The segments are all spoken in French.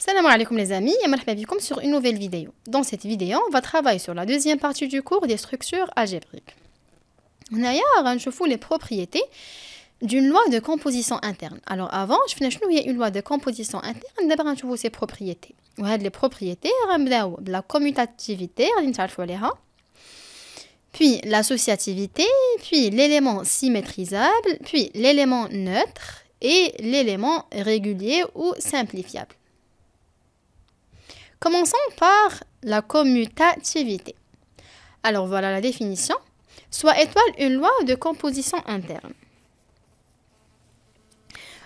Salam alaikum les amis et bienvenue sur une nouvelle vidéo. Dans cette vidéo, on va travailler sur la deuxième partie du cours des structures algébriques. D'ailleurs, on hein, vous les propriétés d'une loi de composition interne. Alors avant, je finis nous une loi de composition interne, d'abord on ses propriétés. Les propriétés, hein, de la commutativité, hein, puis l'associativité, puis l'élément symétrisable, puis l'élément neutre et l'élément régulier ou simplifiable. Commençons par la commutativité. Alors voilà la définition. Soit étoile une loi de composition interne.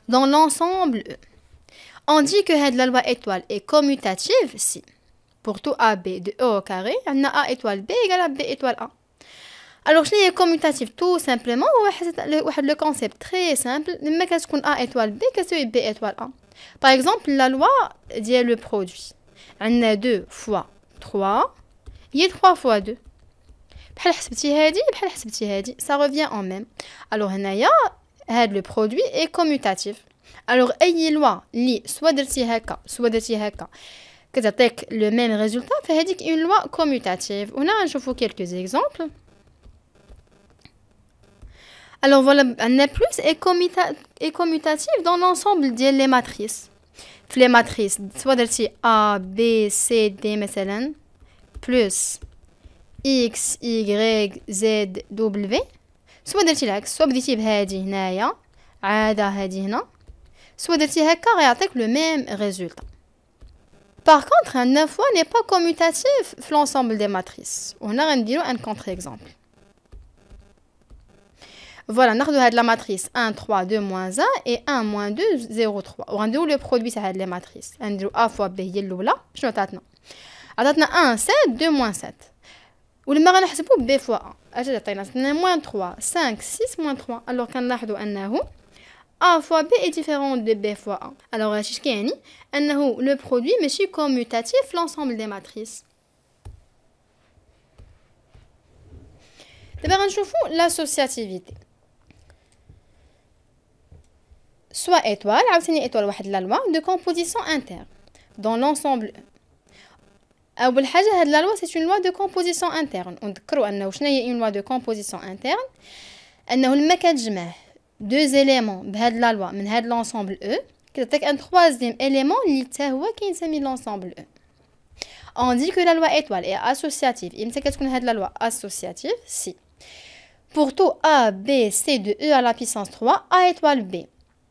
Dans l'ensemble, on dit que la loi étoile est commutative si, pour tout AB de E au carré, on a A étoile B égale à B étoile A. Alors, je est commutatif tout simplement, le concept très simple, mais qu'est-ce qu'on A étoile B, qu'est-ce que B étoile A Par exemple, la loi dit le produit. On a 2 fois 3. Il y 3 fois 2. Ça revient en même. Alors, le produit est commutatif. Alors, أي loi li soit درتي هكا soit درتي هكا le même résultat فهذيك une loi commutative. On a نشوفوا quelques exemples. Alors voilà, un plus est commutatif dans l'ensemble des matrices les matrices soit C, D ا بي plus x, مثلا y Z, W. soit درتي العكس سوا بديتي بهادي هنايا عاده هادي هنا سوا le même résultat. Par contre, un 9 fois n'est pas commutatif dans l'ensemble des matrices. On a un contre-exemple. Voilà, nous avons la matrice 1, 3, 2, moins 1 et 1, moins 2, 0, 3. On a le produit de la matrice. On a A fois B, il y a Je vais avons 1 7 2 moins 7 ولما غنحسبو b fois 1 Nous avons moins 3 5 6 moins 3 الوغ nous avons A fois B est différent de B fois 1. Alors, avons كيعني le produit mais suis commutatif l'ensemble des matrices. D'abord, nous avons l'associativité. soit étoile, une étoile de la loi de composition interne dans l'ensemble E. la loi c'est une loi de composition interne نذكروا que شنو هي une loi de composition interne On لما deux éléments de la loi من de l'ensemble E qui كتعطيك un troisième élément qui est هو l'ensemble E On dit que la loi étoile est associative. Il ne sait qu'on a la loi associative si. Pour tout A, B, C de E à la puissance 3, A étoile B.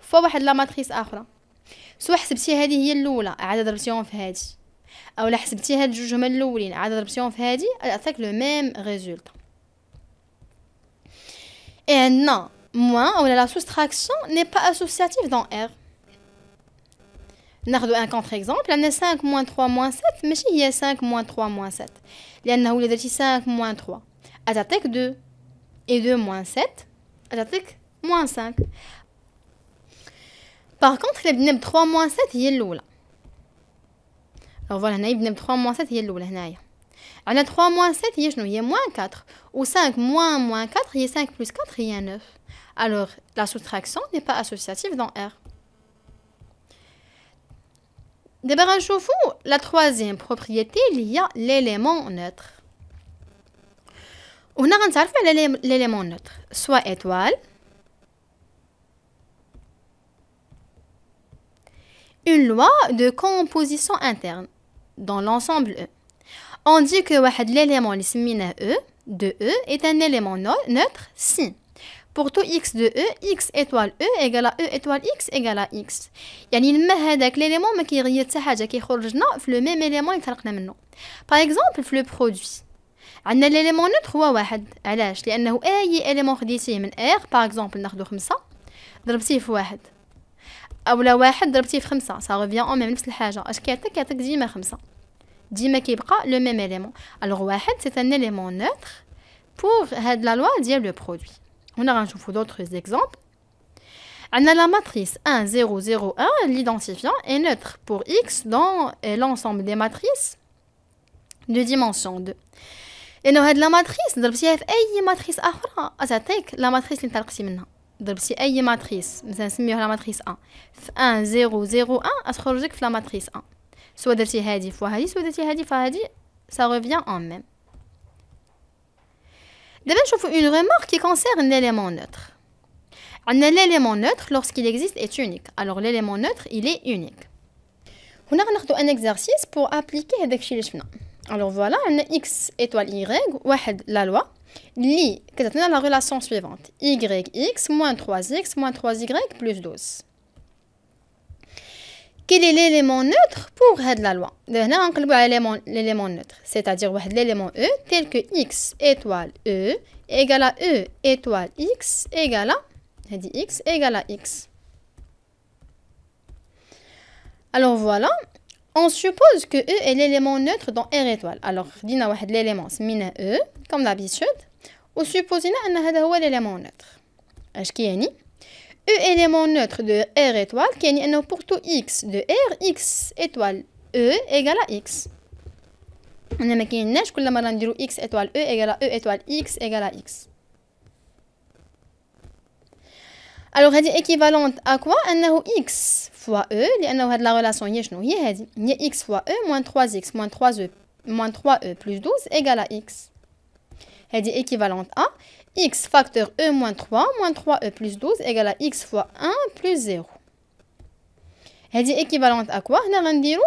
Il faut la matrice. Si petit il y a Et si ce petit a le même résultat. Et maintenant, la soustraction n'est pas associative dans R. Nous un contre-exemple 5-3-7. Mais si il y a 5-3-7. Il y a 5-3. Il a 2. Et 2-7. Il y a moins 5. Par contre, il 3 moins 7, il y a Alors voilà, il a 3 moins 7, il y a l'oula. 3 moins 7, il y moins 4. Ou 5 moins 4, il est 5 ah, plus 4, il y a 9. Alors, la soustraction n'est pas associative dans R. D'abord, vous la troisième propriété, il y a l'élément neutre. On a rentré l'élément neutre. Soit étoile, une loi de composition interne dans l'ensemble E. On dit que l'élément E de E est un élément neutre si pour tout x de E, x étoile E égale à E étoile x égale à x. يعني لما هذاك l'élément ما كيغير حتى حاجة élément Par exemple le produit. Il l'élément neutre هو واحد. علاش؟ لأنه أي élément de R, par exemple les خمسة ضربتيه ou la 1, on la met ça, ça revient au même niveau. Donc, on a 10, 5. 10 qui sont les mêmes éléments. Alors, 1, c'est un élément neutre pour la loi, cest à le produit. On va voir d'autres exemples. On a la matrice 1, 0, 0, 1, l'identifiant est neutre pour x dans l'ensemble des matrices de dimension 2. Et donc, cette la met comme ça, c'est-à-dire la matrice qui est la matrice qui est la matrice qui est la matrice est la matrice qui est si vous avez une matrice, vous avez une matrice 1, 1, 0, 0, 1, vous avez une matrice 1. Si vous avez une matrice, vous avez une matrice, vous avez une matrice, ça revient en même. Nous avons une remarque qui concerne l'élément neutre. L'élément neutre, lorsqu'il existe, est unique. Alors, l'élément neutre, il est unique. Nous avons un exercice pour appliquer cette chose. Alors, voilà, x étoile y, la loi. Li, qu'est-ce dans la relation suivante yx moins 3x moins 3y plus 12. Quel est l'élément neutre pour la loi l'élément neutre, c'est-à-dire l'élément E tel que x étoile E égale à E étoile x égale à, x égale à x. Alors voilà, on suppose que E est l'élément neutre dans R étoile. Alors, on a l'élément E, comme d'habitude on vous que c'est un élément neutre. ce qu'il y a un élément neutre de R étoile qui est pour tout X de R, X étoile E égale à X Nous avons un élément neutre qui est égal à X étoile E égale à E étoile X égale à X. Alors, c'est équivalente à quoi Nous X fois E qui est la relation qui est. Nous avons X fois E moins 3X moins 3E e plus 12 égale à X. Elle est équivalente à x facteur e moins 3 moins 3e plus 12 égale à x fois 1 plus 0 est équivalente à quoi dire euh, غنديرو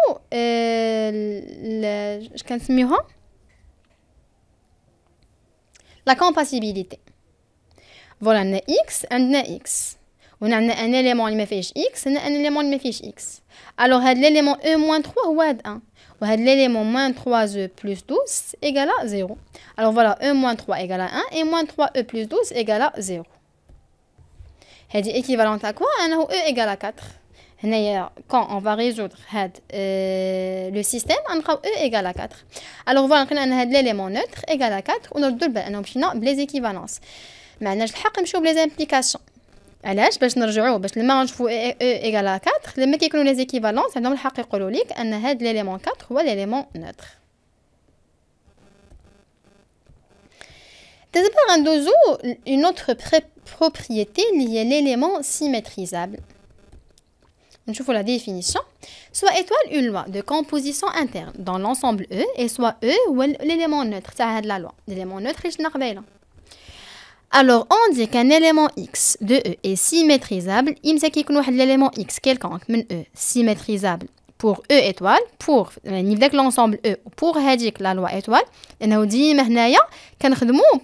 voilà la compatibilité. Voilà, on x a x on a un élément qui fait x, un élément qui fait x. Alors, l'élément e moins 3 est 1. Et l'élément moins 3e plus 12 égal à 0. Alors voilà, e moins 3 égal à 1 et moins 3e plus 12 égal à 0. C'est équivalent à quoi On a e égale à 4. Quand on va résoudre euh, le système, on aura E égale à 4. Alors voilà, on a l'élément neutre égal à 4. On a deux équivalences. Mais on a les implications. Alors, je vais le E égale à 4, les équivalents dans l'élément 4 ou l'élément neutre. Nous avons une autre propriété liée à l'élément symétrisable. la définition. Soit étoile une loi de composition interne dans l'ensemble E, et soit E ou l'élément neutre. de la loi. L'élément neutre est le alors, on dit qu'un élément X de E est symétrisable. Il me l'élément X quelconque, mais E, symétrisable pour E étoile, pour euh, l'ensemble E, pour la loi étoile, et on dit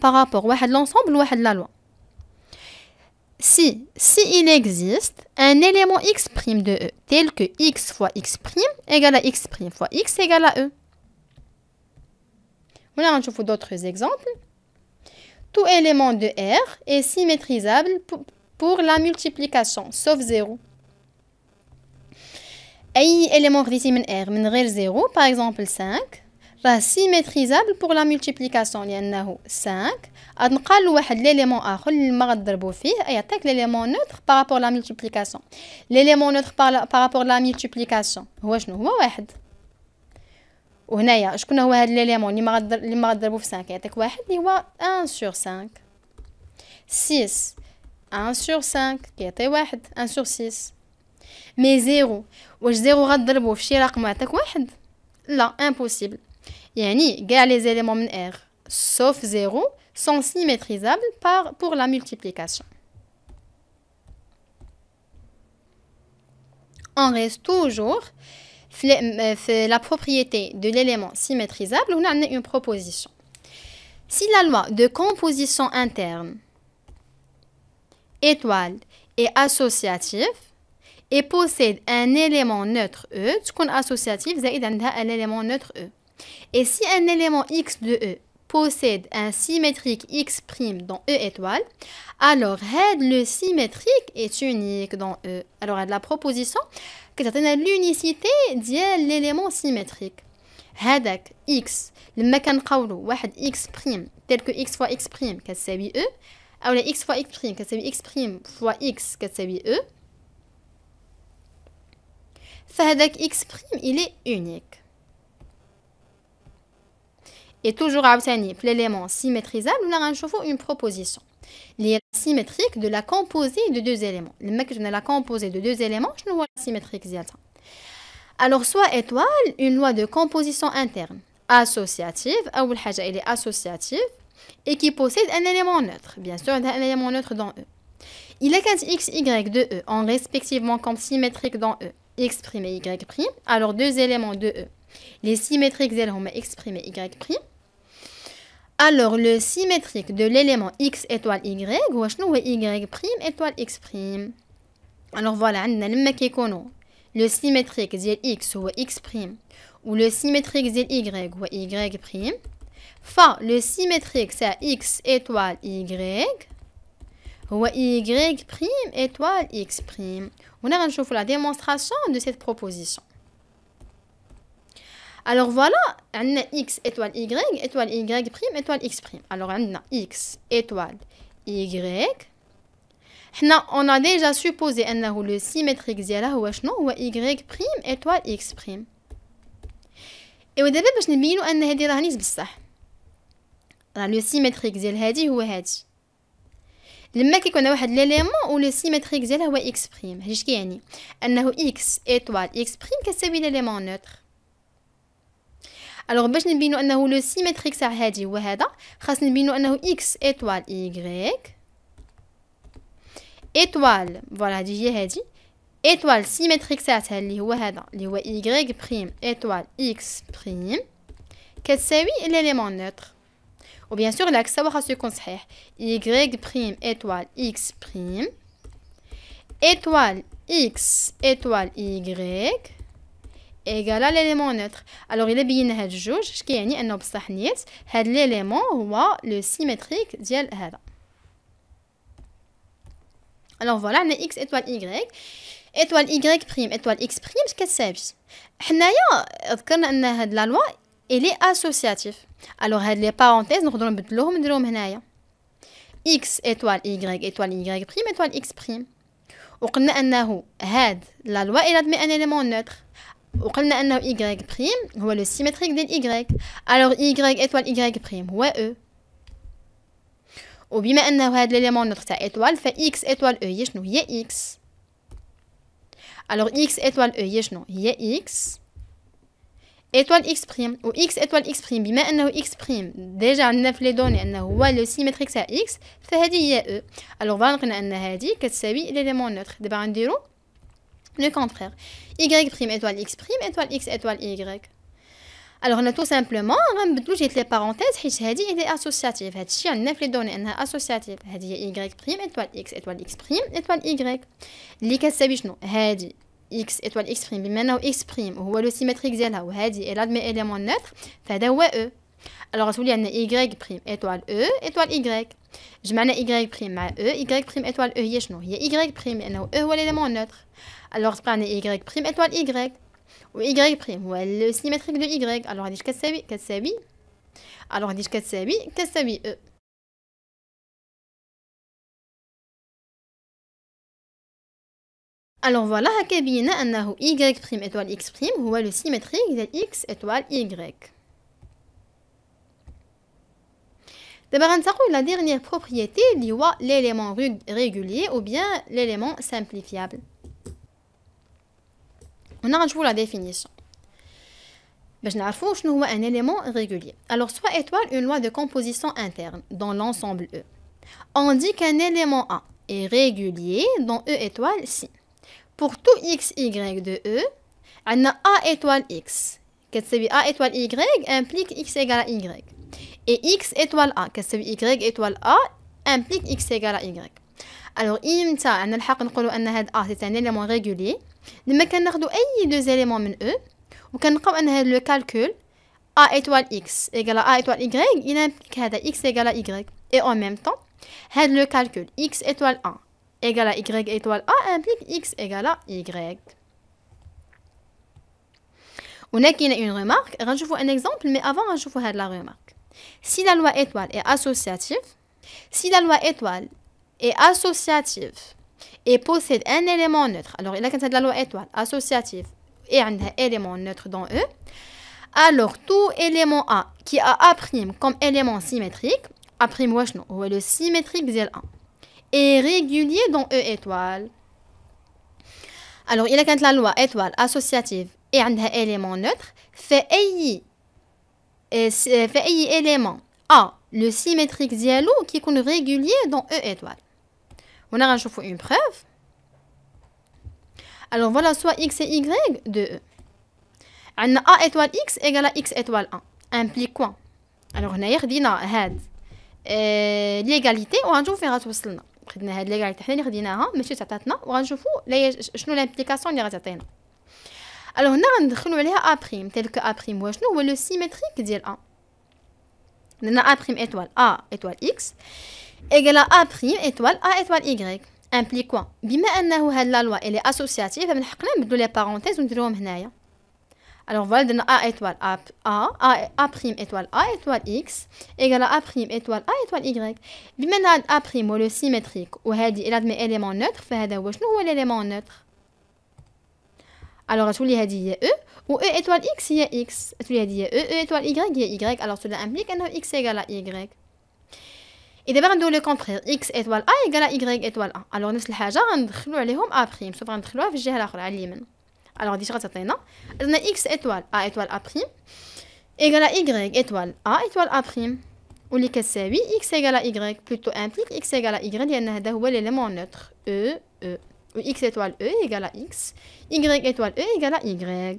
par rapport à l'ensemble ou à la loi. Si, si il existe un élément X' de E, tel que X fois X' égale à X' fois X égale à E. On a d'autres exemples. Tout élément de R est symétrisable pour la multiplication, sauf 0. Et l'élément qui est R, من 0, par exemple 5, est symétrisable pour la multiplication. Il y a 5. Et nous a l'élément l'élément neutre par rapport à la multiplication. L'élément neutre par rapport à la multiplication, c'est 1. وهنايا شكون هو هذا l'élément اللي ما غدر اللي ما غضربو في 5 يعطيك واحد اللي هو 1 sur 5 6 1 sur 5 كيعطي واحد 1 sur 6 مي زيرو واش زيرو غضربو في شي رقم يعطيك واحد لا امبوسيبل يعني كاع لي des من R sauf 0 sont symétrisables pour la multiplication. On reste toujours euh, la propriété de l'élément symétrisable, on a une proposition. Si la loi de composition interne étoile est associative et possède un élément neutre E, associatif, un élément neutre E. Et si un élément X de E possède un symétrique X' dans E étoile, alors le symétrique est unique dans E. Alors la proposition, c'est l'unicité de l'élément symétrique. هذاك x لما كنقولوا واحد x tel que x fois x prime كتساوي e او ah, x fois x prime كتساوي x fois x كتساوي e فهذاك x il est unique et toujours à l'élément symétrisable, nous avons une proposition. Il est symétrique de la composée de deux éléments. Le mec, je la composée de deux éléments, je vois la symétrique. Alors, soit étoile, une loi de composition interne, associative, ou elle est associative, et qui possède un élément neutre. Bien sûr, un élément neutre dans E. Il est quand x, y de E, en respectivement comme symétrique dans E, x' et y'. Alors, deux éléments de E les symétriques Z, on y prime. Alors, le symétrique de l'élément X étoile Y, ou Y' étoile X'. Alors voilà, on a le Le symétrique de X ou X', prime, ou le symétrique de Y ou Y'. Fa, le symétrique, c'est X étoile Y. ou y' étoile x'. On a la démonstration de cette proposition. Alors voilà, on a x étoile y, étoile y prime, étoile x prime. Alors on a x étoile y. On a déjà supposé que le symétrique ديالها هو ou y prime étoile x prime. Et ودابا باش نبينو que هادي ça. Le symétrique Le qui connaît a un élément où le symétrique ديالها هو x prime. هادشي signifie que x étoile x prime un élément neutre. الوغ باش نبينو انه لو سيمتريك تاع هادي هو هذا خاص نبينو انه اكس ايطوال ايغريك ايطوال فوالا هادي هي هادي ايطوال سيمتريك تاعتها اللي هو هذا اللي هو ايغريك بريم ايطوال اكس بريم كتساوي الاليمون نوتر وبيان سور العكس توا خاصو يكون صحيح y بريم ايطوال x بريم ايطوال x étoile y Égal à l'élément neutre. Alors, il est bien à ce ce qui est un obstacle, l'élément est le symétrique de Alors, voilà, nous x étoile y. Étoile y' prime, étoile x', ce qui est que la loi est associative. Alors, les parenthèses, nous avons les que nous avons étoile étoile étoile y étoile étoile x prime. dit que que nous ou, on a un y' ou le symétrique d'un y'. Alors, y' étoile y', ou à e. Ou, on a un l'élément neutre, ça étoile, fait x étoile e, y'est nous, y'est x. Alors, x étoile e, y'est nous, y'est x. Étoile x', ou x étoile x', on a un x', déjà, on a un neuf les données, on a le symétrique, ça x, fait y'est e. Alors, on a un élément neutre, c'est ça, c'est l'élément neutre. Le contraire. Y prime étoile X prime étoile X étoile Y. Alors, hein, on a tout simplement, on va les parenthèses, parce que elle est associative. Hadi, on a les données, elle associative. Hadi, y prime, étoile x, étoile x prime, étoile y. Li كتساوي شنو؟ هادي x étoile x prime بما انه x prime هو لو سيمتريك ديالها وهادي elle admet élément neutre فهذا هو e alors, si vous y prime étoile E, étoile Y. Je m'en Y prime E, Y étoile E, Y prime, E l'élément e, neutre. Alors, si Y prime étoile Y. Ou Y prime, symétrique de Y. Alors, dis quest c'est Alors, je quest que c'est oui que c'est e. Alors voilà, la Kabina, Y étoile X prime, ou le symétrique de X étoile Y. la dernière propriété, l'élément régulier ou bien l'élément simplifiable. On a la définition. un élément régulier. Alors, soit étoile, une loi de composition interne dans l'ensemble E. On dit qu'un élément A est régulier dans E étoile si. Pour tout x, y de E, on a A étoile x. A étoile y implique x égale à y. Et x étoile a, qu'est-ce y étoile a implique x égale à y. Alors, imta, on a le حق نقولوا ان هذا a c'est un élément régulier. لما كناخذوا اي deux éléments من e وكنلقاو ان هذا le calcul a étoile x égale à a étoile y, il implique هذا x égale à y. Et en même temps, هذا le calcul x étoile a égale à y étoile a implique x égale à y. On a une remarque, vous un exemple, mais avant, rajoutons la remarque. Si la loi étoile est associative, si la loi étoile est associative et possède un élément neutre, alors il a la loi étoile associative et un élément neutre dans E, alors tout élément A qui a A' comme élément symétrique, A' ou est le symétrique Z1 est régulier dans E étoile. Alors il a la loi étoile associative et un élément neutre fait i fait élément A, le symétrique dialo qui est régulier dans E étoile. On a voir une preuve. Alors voilà, soit X et Y de E. On a A étoile X égale à X étoile 1. Implique quoi Alors on a dit l'égalité, on a rajouté un ratio cela. L'égalité, on a dit l'égalité, on a dit l'égalité, on a dit l'implication, on a nous l'implication. Alors, nous avons un triple A', tel que A' ou le symétrique, dit A. Nous avons A' étoile A étoile X, égale à A' étoile A étoile Y. Impliquez quoi Si vous avez la loi, elle est associative, vous avez les parenthèses, vous Alors, nous avons A' étoile A, A' étoile A étoile X, égale à A' étoile A étoile Y, si vous avez A' ou le symétrique, vous avez dit, il un élément neutre, il admet un élément neutre. Alors, je lui ai dit E, ou E étoile X, il y a X. Je lui ai dit E, E étoile Y, il y a Y. Alors, cela implique que X égale à Y. Et d'abord, on doit le contraire X étoile A égale à Y étoile A. Alors, un الحاجة les hommes A prime. un غندخلوها في الجهة الأخرى à اليمين. Alors, دي شغادي On a X étoile A étoile A prime égale à Y étoile A étoile A prime. que c'est X égale à Y. Plutôt implique X égale à Y y a un l'élément neutre. E, E x étoile e égale à x, y étoile e égale à y.